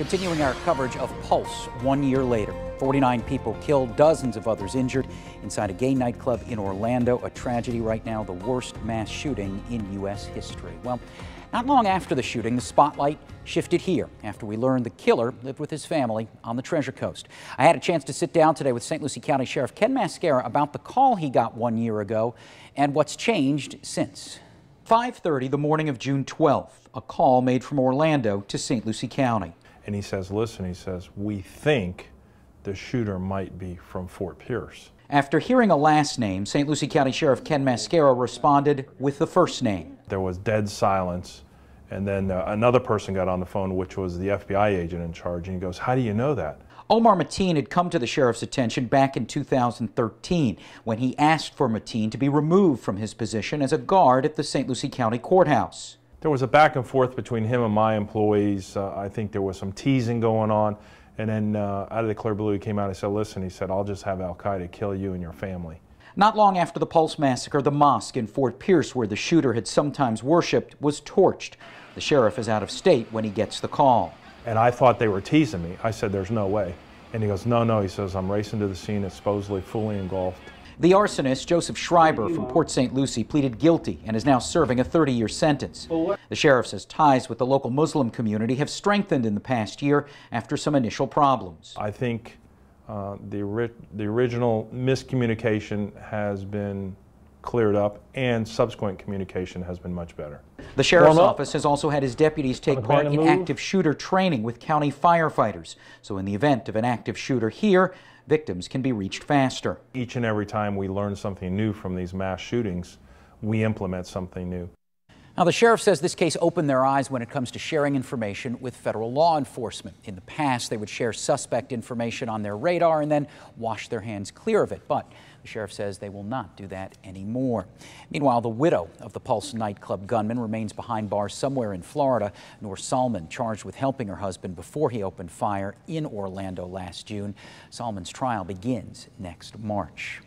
Continuing our coverage of Pulse one year later, 49 people killed, dozens of others injured inside a gay nightclub in Orlando. A tragedy right now, the worst mass shooting in U.S. history. Well, not long after the shooting, the spotlight shifted here after we learned the killer lived with his family on the Treasure Coast. I had a chance to sit down today with St. Lucie County Sheriff Ken Mascara about the call he got one year ago and what's changed since. 5.30 the morning of June 12th, a call made from Orlando to St. Lucie County. And he says, listen, he says, we think the shooter might be from Fort Pierce. After hearing a last name, St. Lucie County Sheriff Ken Mascara responded with the first name. There was dead silence. And then uh, another person got on the phone, which was the FBI agent in charge, and he goes, How do you know that? Omar Mateen had come to the sheriff's attention back in 2013 when he asked for Mateen to be removed from his position as a guard at the St. Lucie County Courthouse there was a back and forth between him and my employees. Uh, I think there was some teasing going on. And then uh, out of the clear blue, he came out and said, Listen, he said, I'll just have Al Qaeda kill you and your family. Not long after the Pulse massacre, the mosque in Fort Pierce, where the shooter had sometimes worshiped, was torched. The sheriff is out of state when he gets the call. And I thought they were teasing me. I said, There's no way. And he goes, No, no. He says, I'm racing to the scene. It's supposedly fully engulfed. The arsonist, Joseph Schreiber from Port St. Lucie, pleaded guilty and is now serving a 30 year sentence. The sheriff says ties with the local Muslim community have strengthened in the past year after some initial problems. I think uh, the, ori the original miscommunication has been cleared up and subsequent communication has been much better. The sheriff's well, office has also had his deputies take part in active shooter training with county firefighters. So in the event of an active shooter here, victims can be reached faster. Each and every time we learn something new from these mass shootings, we implement something new. Now, the sheriff says this case opened their eyes when it comes to sharing information with federal law enforcement. In the past, they would share suspect information on their radar and then wash their hands clear of it. But the sheriff says they will not do that anymore. Meanwhile, the widow of the Pulse nightclub gunman remains behind bars somewhere in Florida. Nor Salman charged with helping her husband before he opened fire in Orlando last June. Salman's trial begins next March.